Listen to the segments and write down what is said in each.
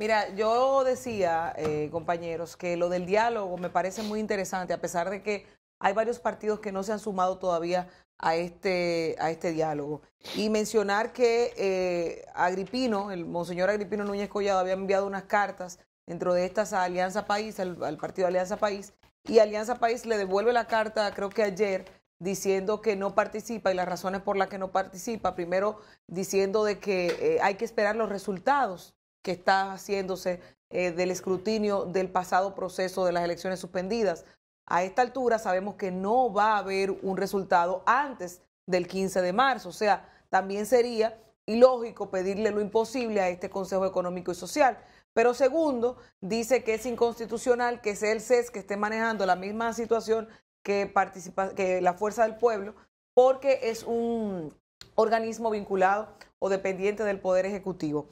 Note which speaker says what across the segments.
Speaker 1: Mira, yo decía, eh, compañeros, que lo del diálogo me parece muy interesante, a pesar de que hay varios partidos que no se han sumado todavía a este, a este diálogo. Y mencionar que eh, Agripino, el monseñor Agripino Núñez Collado, había enviado unas cartas dentro de estas a Alianza País, al, partido Alianza País, y Alianza País le devuelve la carta, creo que ayer, diciendo que no participa y las razones por las que no participa. Primero, diciendo de que eh, hay que esperar los resultados que está haciéndose eh, del escrutinio del pasado proceso de las elecciones suspendidas. A esta altura sabemos que no va a haber un resultado antes del 15 de marzo, o sea, también sería ilógico pedirle lo imposible a este Consejo Económico y Social. Pero segundo, dice que es inconstitucional que sea el CES que esté manejando la misma situación que, participa, que la Fuerza del Pueblo, porque es un organismo vinculado o dependiente del Poder Ejecutivo.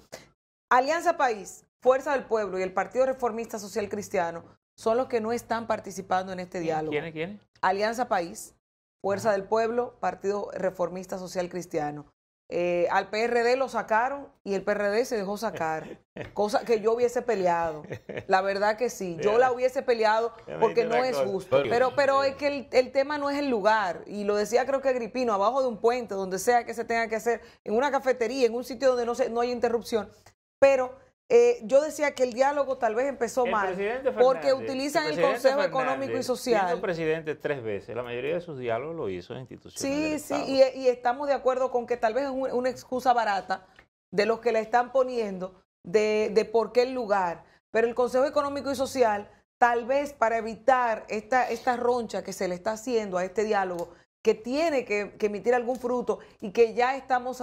Speaker 1: Alianza País, Fuerza del Pueblo y el Partido Reformista Social Cristiano son los que no están participando en este diálogo. ¿Quiénes? ¿Quiénes? Alianza País, Fuerza del Pueblo, Partido Reformista Social Cristiano. Eh, al PRD lo sacaron y el PRD se dejó sacar, cosa que yo hubiese peleado. La verdad que sí, yo la hubiese peleado porque no es justo. Pero, pero es que el, el tema no es el lugar, y lo decía creo que Gripino, abajo de un puente, donde sea que se tenga que hacer, en una cafetería, en un sitio donde no, se, no hay interrupción. Pero eh, yo decía que el diálogo tal vez empezó mal, porque utilizan el, Consejo Económico y Social. El presidente tres veces, la mayoría de sus diálogos lo hizo en instituciones. Sí, sí, y, estamos de acuerdo con que tal vez es una excusa barata de los que la están poniendo de, de por qué el lugar. Pero el Consejo Económico y Social, tal vez para evitar esta, esta roncha que se le está haciendo a este diálogo, que tiene que, emitir algún fruto y que ya estamos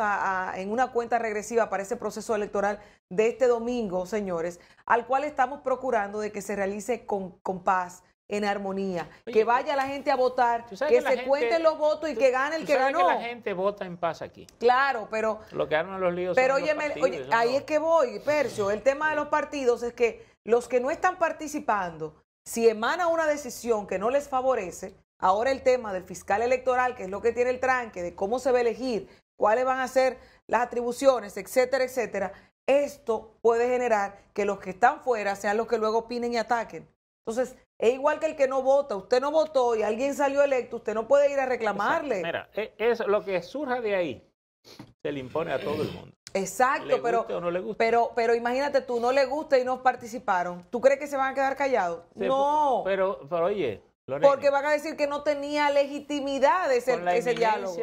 Speaker 1: en una cuenta regresiva para ese proceso electoral de este domingo, señores, al cual estamos procurando de que se realice con, paz, en armonía, que vaya la gente a votar, que, se cuenten los votos y que gane el que sabes ganó. Que la gente vota en paz aquí. Claro, pero lo que arman los líos. Pero oye, ahí es que voy, Percio. El tema de los partidos es que los que no están participando, si emana una decisión que no les favorece, Ahora el tema del fiscal electoral, que es lo que tiene el tranque, de cómo se va a elegir, cuáles van a ser las atribuciones, etcétera, etcétera, esto puede generar que los que están fuera sean los que luego opinen y ataquen. Entonces, es igual que el que no vota. Usted no votó y alguien salió electo, usted no puede ir a reclamarle. Mira, e, es, lo que surja de ahí se le impone a todo el mundo. Exacto, pero, pero pero imagínate tú, no le gusta y no participaron. ¿Tú crees que se van a quedar callados? no. Pero, pero oye, porque van a decir que no tenía legitimidad ese, diálogo.